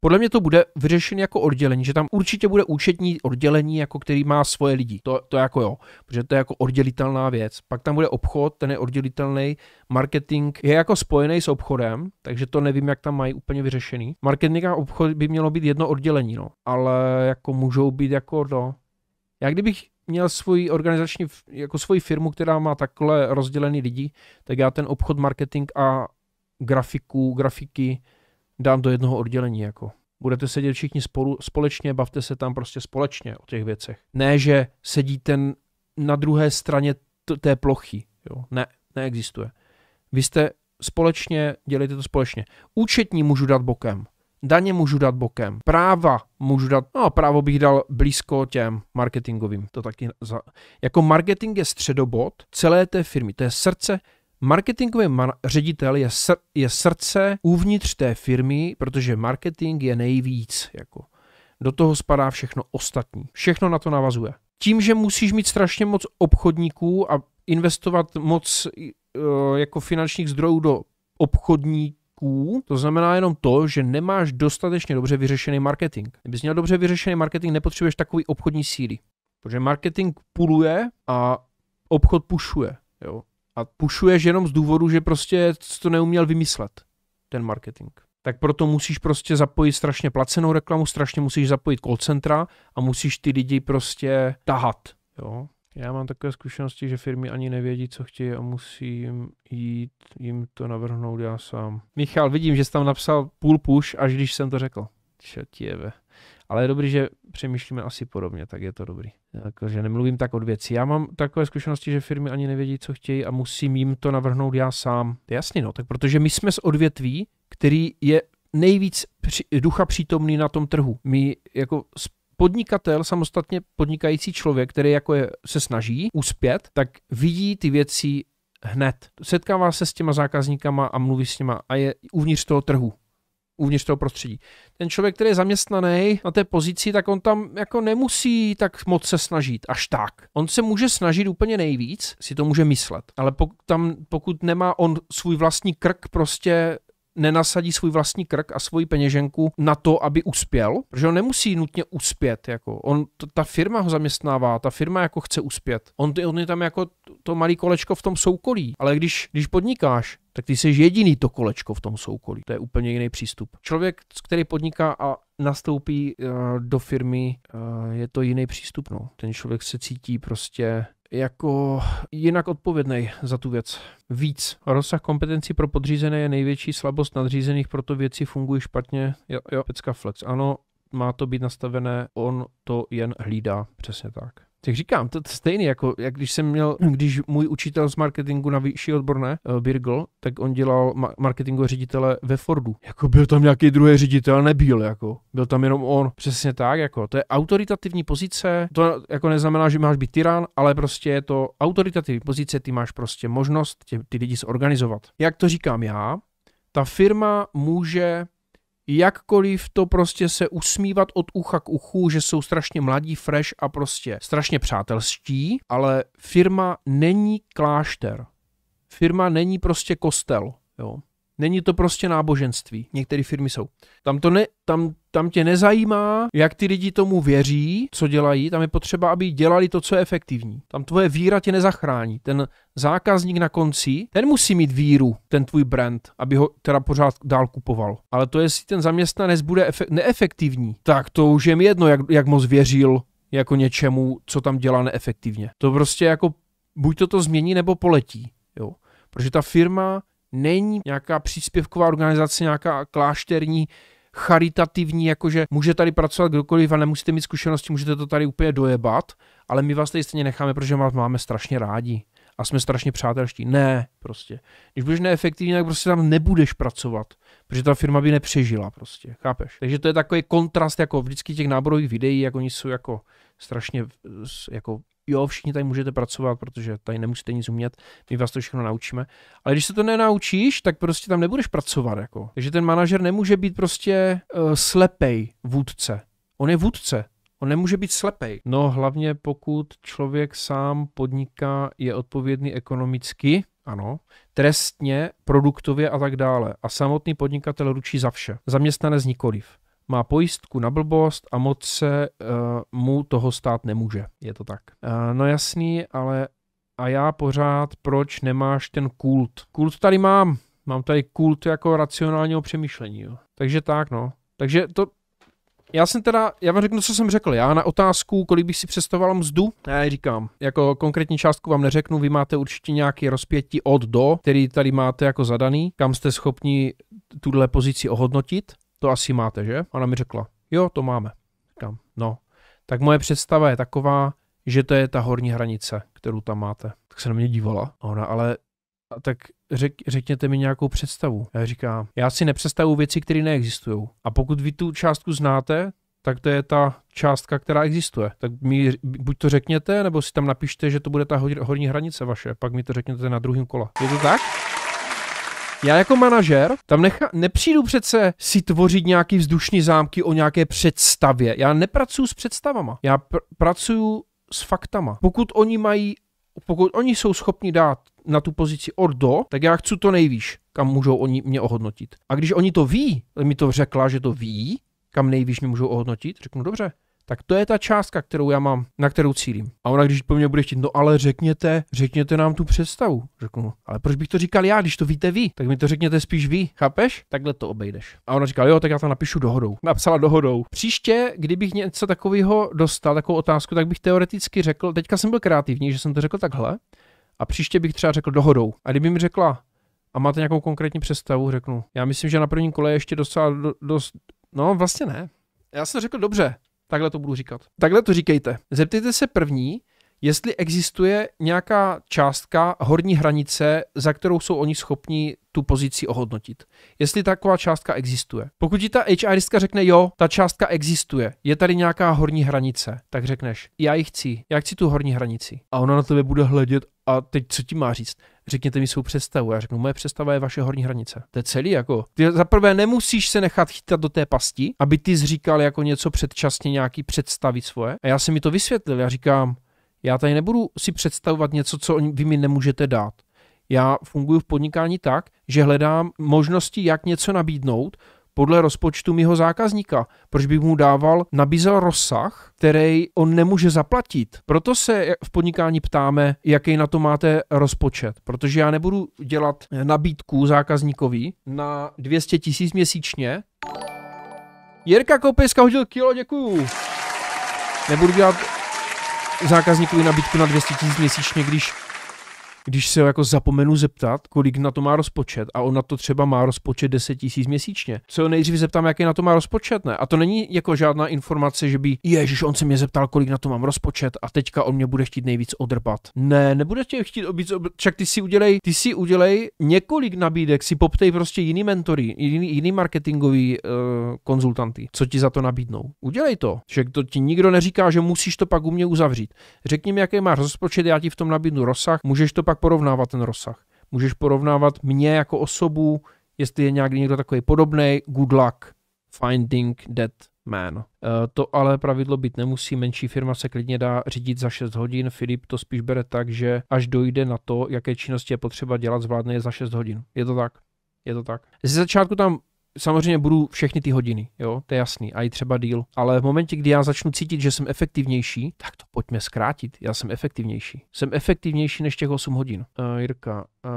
Podle mě to bude vyřešen jako oddělení, že tam určitě bude účetní oddělení, jako který má svoje lidi. To, to jako jo, protože to je jako oddělitelná věc. Pak tam bude obchod, ten je oddělitelný. Marketing je jako spojený s obchodem, takže to nevím, jak tam mají úplně vyřešený. Marketing a obchod by mělo být jedno oddělení, no. Ale jako můžou být jako no. Já kdybych měl svoji organizační, jako svoji firmu, která má takhle rozdělený lidi, tak já ten obchod, marketing a grafiku, grafiky, dám do jednoho oddělení. Jako. Budete sedět všichni spolu, společně, bavte se tam prostě společně o těch věcech. Ne, že sedíte na druhé straně t- té plochy. Jo. Ne, neexistuje. Vy jste společně, dělejte to společně. Účetní můžu dát bokem. Daně můžu dát bokem. Práva můžu dát, no právo bych dal blízko těm marketingovým. To taky za, jako marketing je středobod celé té firmy, to je srdce Marketingový man- ředitel je, sr- je srdce uvnitř té firmy, protože marketing je nejvíc. Jako. Do toho spadá všechno ostatní. Všechno na to navazuje. Tím, že musíš mít strašně moc obchodníků a investovat moc e, jako finančních zdrojů do obchodníků, to znamená jenom to, že nemáš dostatečně dobře vyřešený marketing. Kdybys měl dobře vyřešený marketing, nepotřebuješ takový obchodní síly. Protože marketing puluje a obchod pušuje. Jo. A pušuješ jenom z důvodu, že prostě to neuměl vymyslet, ten marketing. Tak proto musíš prostě zapojit strašně placenou reklamu, strašně musíš zapojit call centra a musíš ty lidi prostě tahat. Jo? Já mám takové zkušenosti, že firmy ani nevědí, co chtějí a musím jít jim to navrhnout já sám. Michal, vidím, že jsi tam napsal půl push, až když jsem to řekl. Četěve. Ale je dobrý, že přemýšlíme asi podobně, tak je to dobrý. Jako, že nemluvím tak od věcí. Já mám takové zkušenosti, že firmy ani nevědí, co chtějí a musím jim to navrhnout já sám. Jasně, no, tak protože my jsme z odvětví, který je nejvíc při, ducha přítomný na tom trhu. My jako podnikatel, samostatně podnikající člověk, který jako je, se snaží uspět, tak vidí ty věci hned. Setkává se s těma zákazníkama a mluví s nima a je uvnitř toho trhu uvnitř toho prostředí. Ten člověk, který je zaměstnaný na té pozici, tak on tam jako nemusí tak moc se snažit, až tak. On se může snažit úplně nejvíc, si to může myslet, ale pokud, tam, pokud nemá on svůj vlastní krk prostě nenasadí svůj vlastní krk a svoji peněženku na to, aby uspěl, protože on nemusí nutně uspět, jako on, ta firma ho zaměstnává, ta firma jako chce uspět. On, on je tam jako to malý kolečko v tom soukolí, ale když, když podnikáš, tak ty jsi jediný to kolečko v tom soukolí. To je úplně jiný přístup. Člověk, který podniká a nastoupí eh, do firmy, eh, je to jiný přístup. No. Ten člověk se cítí prostě jako jinak odpovědný za tu věc. Víc. Rozsah kompetencí pro podřízené je největší slabost nadřízených, proto věci fungují špatně. Jo, jo, pecka flex. Ano, má to být nastavené, on to jen hlídá. Přesně tak. Tak říkám, to je stejný, jako jak když jsem měl, když můj učitel z marketingu na vyšší odborné, Birgl, eh, tak on dělal ma- marketingové ředitele ve Fordu. Jako byl tam nějaký druhý ředitel, nebyl, jako. Byl tam jenom on. Přesně tak, jako. To je autoritativní pozice, to jako neznamená, že máš být tyran, ale prostě je to autoritativní pozice, ty máš prostě možnost tě, ty lidi zorganizovat. Jak to říkám já, ta firma může jakkoliv to prostě se usmívat od ucha k uchu, že jsou strašně mladí, fresh a prostě strašně přátelští, ale firma není klášter. Firma není prostě kostel. Jo. Není to prostě náboženství. Některé firmy jsou. Tam, to ne, tam, tam tě nezajímá, jak ty lidi tomu věří, co dělají. Tam je potřeba, aby dělali to, co je efektivní. Tam tvoje víra tě nezachrání. Ten zákazník na konci, ten musí mít víru, ten tvůj brand, aby ho teda pořád dál kupoval. Ale to, jestli ten zaměstnanec bude efe- neefektivní, tak to už je mi jedno, jak, jak moc věřil jako něčemu, co tam dělá neefektivně. To prostě jako buď to to změní, nebo poletí. Jo. Protože ta firma není nějaká příspěvková organizace, nějaká klášterní, charitativní, jakože může tady pracovat kdokoliv a nemusíte mít zkušenosti, můžete to tady úplně dojebat, ale my vás tady stejně necháme, protože vás máme strašně rádi a jsme strašně přátelští. Ne, prostě. Když budeš neefektivní, tak prostě tam nebudeš pracovat, protože ta firma by nepřežila prostě, chápeš? Takže to je takový kontrast jako vždycky těch náborových videí, jak oni jsou jako strašně jako jo, všichni tady můžete pracovat, protože tady nemusíte nic umět, my vás to všechno naučíme. Ale když se to nenaučíš, tak prostě tam nebudeš pracovat. Jako. Takže ten manažer nemůže být prostě uh, slepej vůdce. On je vůdce, On nemůže být slepej. No hlavně pokud člověk sám podniká, je odpovědný ekonomicky, ano, trestně, produktově a tak dále. A samotný podnikatel ručí za vše. Zaměstnanec nikoliv má pojistku na blbost a moc se uh, mu toho stát nemůže. Je to tak. Uh, no jasný, ale a já pořád, proč nemáš ten kult? Kult tady mám. Mám tady kult jako racionálního přemýšlení. Jo. Takže tak, no. Takže to, já jsem teda, já vám řeknu, co jsem řekl. Já na otázku, kolik bych si představoval mzdu, já říkám, jako konkrétní částku vám neřeknu, vy máte určitě nějaký rozpětí od do, který tady máte jako zadaný, kam jste schopni tuhle pozici ohodnotit to asi máte, že? Ona mi řekla, jo, to máme. Říkám, no. Tak moje představa je taková, že to je ta horní hranice, kterou tam máte. Tak se na mě dívala. A ona, ale a tak řek, řekněte mi nějakou představu. Já říkám, já si nepředstavu věci, které neexistují. A pokud vy tu částku znáte, tak to je ta částka, která existuje. Tak mi buď to řekněte, nebo si tam napište, že to bude ta horní hranice vaše, pak mi to řekněte na druhém kole. Je to tak? Já jako manažer tam necha, nepřijdu přece si tvořit nějaký vzdušní zámky o nějaké představě. Já nepracuju s představama. Já pr- pracuju s faktama. Pokud oni mají, pokud oni jsou schopni dát na tu pozici od do, tak já chci to nejvíš, kam můžou oni mě ohodnotit. A když oni to ví, mi to řekla, že to ví, kam nejvíš mě můžou ohodnotit, řeknu dobře, tak to je ta částka, kterou já mám, na kterou cílím. A ona, když po mně bude chtít, no ale řekněte, řekněte nám tu představu. Řeknu, ale proč bych to říkal já, když to víte vy? Tak mi to řekněte spíš vy, chápeš? Takhle to obejdeš. A ona říkala, jo, tak já to napíšu dohodou. Napsala dohodou. Příště, kdybych něco takového dostal, takovou otázku, tak bych teoreticky řekl, teďka jsem byl kreativní, že jsem to řekl takhle, a příště bych třeba řekl dohodou. A kdyby mi řekla, a máte nějakou konkrétní představu, řeknu. Já myslím, že na prvním kole ještě docela do, dost. No, vlastně ne. Já jsem řekl dobře, Takhle to budu říkat. Takhle to říkejte. Zeptejte se první, jestli existuje nějaká částka, horní hranice, za kterou jsou oni schopni tu pozici ohodnotit. Jestli taková částka existuje. Pokud ti ta HRistka řekne, jo, ta částka existuje, je tady nějaká horní hranice, tak řekneš, já ji chci, já chci tu horní hranici. A ona na tebe bude hledět a teď co ti má říct? Řekněte mi svou představu. Já řeknu, moje představa je vaše horní hranice. To je celý jako. Ty za prvé nemusíš se nechat chytat do té pasti, aby ty zříkal jako něco předčasně, nějaký představit svoje. A já jsem mi to vysvětlil. Já říkám, já tady nebudu si představovat něco, co vy mi nemůžete dát. Já funguji v podnikání tak, že hledám možnosti, jak něco nabídnout podle rozpočtu mého zákazníka. Proč bych mu dával, nabízel rozsah, který on nemůže zaplatit. Proto se v podnikání ptáme, jaký na to máte rozpočet. Protože já nebudu dělat nabídku zákazníkovi na 200 tisíc měsíčně. Jirka Kopejska hodil kilo, děkuju. Nebudu dělat zákazníků nabídku na 200 000 měsíčně, když když se ho jako zapomenu zeptat, kolik na to má rozpočet a on na to třeba má rozpočet 10 tisíc měsíčně. Co nejdřív zeptám, jaký na to má rozpočet, ne? A to není jako žádná informace, že by, ježiš, on se mě zeptal, kolik na to mám rozpočet a teďka on mě bude chtít nejvíc odrbat. Ne, nebude tě chtít obít, ob... však ty si udělej, ty si udělej několik nabídek, si poptej prostě jiný mentory, jiný, jiný marketingový uh, konzultanty, co ti za to nabídnou. Udělej to, že to ti nikdo neříká, že musíš to pak u mě uzavřít. Řekni mi, jaký máš rozpočet, já ti v tom nabídnu rozsah, můžeš to pak porovnávat ten rozsah. Můžeš porovnávat mě jako osobu, jestli je nějaký někdo takový podobný, good luck finding that man. Eh, to ale pravidlo být nemusí, menší firma se klidně dá řídit za 6 hodin, Filip to spíš bere tak, že až dojde na to, jaké činnosti je potřeba dělat, zvládne je za 6 hodin. Je to tak? Je to tak. Ze začátku tam samozřejmě budu všechny ty hodiny, jo, to je jasný, a i třeba díl, ale v momentě, kdy já začnu cítit, že jsem efektivnější, tak to pojďme zkrátit, já jsem efektivnější. Jsem efektivnější než těch 8 hodin. Uh, Jirka, uh,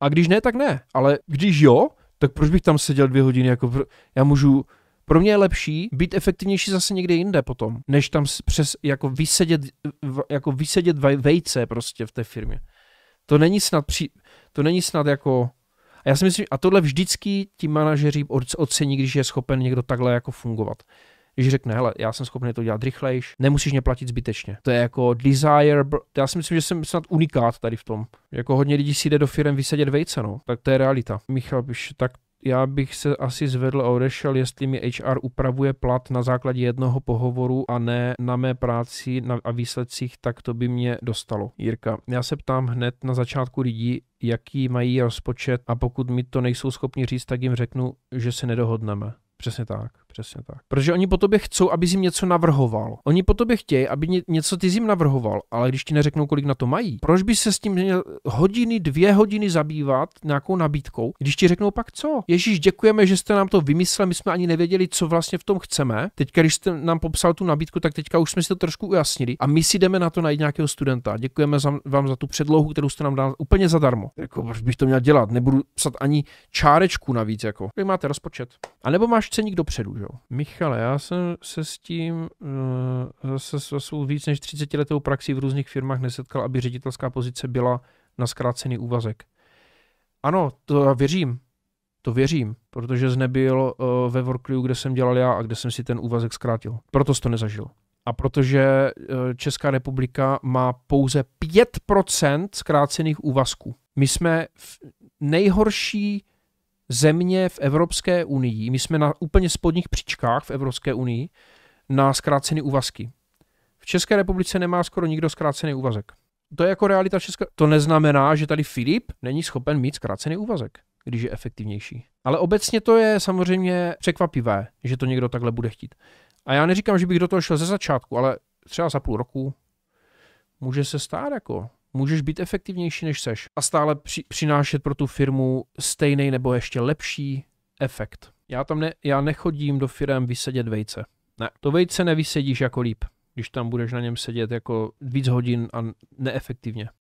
a když ne, tak ne, ale když jo, tak proč bych tam seděl dvě hodiny, jako pro, já můžu pro mě je lepší být efektivnější zase někde jinde potom, než tam přes jako vysedět, jako vysedět vejce prostě v té firmě. To není snad, při, to není snad jako a já si myslím, a tohle vždycky ti manažeři ocení, když je schopen někdo takhle jako fungovat. Když řekne, hele, já jsem schopný to dělat rychlejš, nemusíš mě platit zbytečně. To je jako desire, já si myslím, že jsem snad unikát tady v tom. Jako hodně lidí si jde do firm vysadět vejce, no. Tak to je realita. Michal, píš, tak já bych se asi zvedl a odešel, jestli mi HR upravuje plat na základě jednoho pohovoru a ne na mé práci a výsledcích, tak to by mě dostalo. Jirka, já se ptám hned na začátku lidí, jaký mají rozpočet a pokud mi to nejsou schopni říct, tak jim řeknu, že se nedohodneme. Přesně tak. Přesně tak. Protože oni po tobě chcou, aby jim něco navrhoval. Oni po tobě chtějí, aby něco ty jim navrhoval, ale když ti neřeknou, kolik na to mají, proč by se s tím měl hodiny, dvě hodiny zabývat nějakou nabídkou, když ti řeknou pak co? Ježíš, děkujeme, že jste nám to vymysleli, my jsme ani nevěděli, co vlastně v tom chceme. Teď, když jste nám popsal tu nabídku, tak teďka už jsme si to trošku ujasnili a my si jdeme na to najít nějakého studenta. Děkujeme za, vám za tu předlohu, kterou jste nám dal úplně zadarmo. Jako, proč bych to měl dělat? Nebudu psat ani čárečku navíc. Jako. Vy máte rozpočet. A nebo máš ceník dopředu že jo. Michale, já jsem se s tím eh, zase se svou víc než 30 letou praxí v různých firmách nesetkal, aby ředitelská pozice byla na zkrácený úvazek. Ano, to já věřím, to věřím, protože z nebyl uh, eh, ve Workliu, kde jsem dělal já a kde jsem si ten úvazek zkrátil. Proto jsi to nezažil. A protože uh, Česká republika má pouze 5% zkrácených úvazků. My jsme v nejhorší země v Evropské unii, my jsme na úplně spodních příčkách v Evropské unii, na zkrácený úvazky. V České republice nemá skoro nikdo zkrácený úvazek. To je jako realita České. To neznamená, že tady Filip není schopen mít zkrácený úvazek, když je efektivnější. Ale obecně to je samozřejmě překvapivé, že to někdo takhle bude chtít. A já neříkám, že bych do toho šel ze začátku, ale třeba za půl roku může se stát jako můžeš být efektivnější než seš a stále při, přinášet pro tu firmu stejný nebo ještě lepší efekt. Já tam ne, já nechodím do firm vysedět vejce. Ne, to vejce nevysedíš jako líp, když tam budeš na něm sedět jako víc hodin a neefektivně.